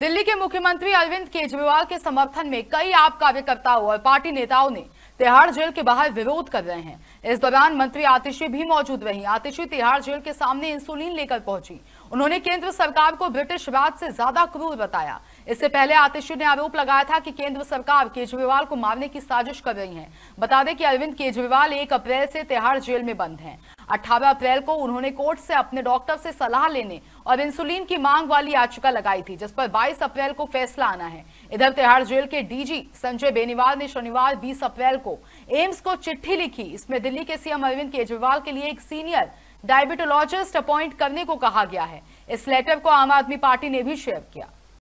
दिल्ली के मुख्यमंत्री अरविंद केजरीवाल के समर्थन में कई आप कार्यकर्ताओं और पार्टी नेताओं ने तिहाड़ जेल के बाहर विरोध कर रहे हैं इस दौरान मंत्री आतिशी भी मौजूद रही आतिशी तिहाड़ जेल के सामने इंसुलिन लेकर पहुंची उन्होंने केंद्र सरकार को ब्रिटिश राज से ज्यादा क्रूर बताया इससे पहले आतिशी ने आरोप लगाया था कि केंद्र सरकार केजरीवाल को मारने की साजिश कर रही है बता दें कि अरविंद केजरीवाल एक अप्रैल से तिहाड़ जेल में बंद हैं अठारह अप्रैल को उन्होंने कोर्ट से अपने डॉक्टर से सलाह लेने और इंसुलिन की मांग वाली याचिका लगाई थी जिस पर 22 अप्रैल को फैसला आना है इधर तिहाड़ जेल के डीजी संजय बेनीवाल ने शनिवार 20 अप्रैल को एम्स को चिट्ठी लिखी इसमें दिल्ली के सीएम अरविंद केजरीवाल के लिए एक सीनियर डायबिटोलॉजिस्ट अपॉइंट करने को कहा गया है इस लेटर को आम आदमी पार्टी ने भी शेयर किया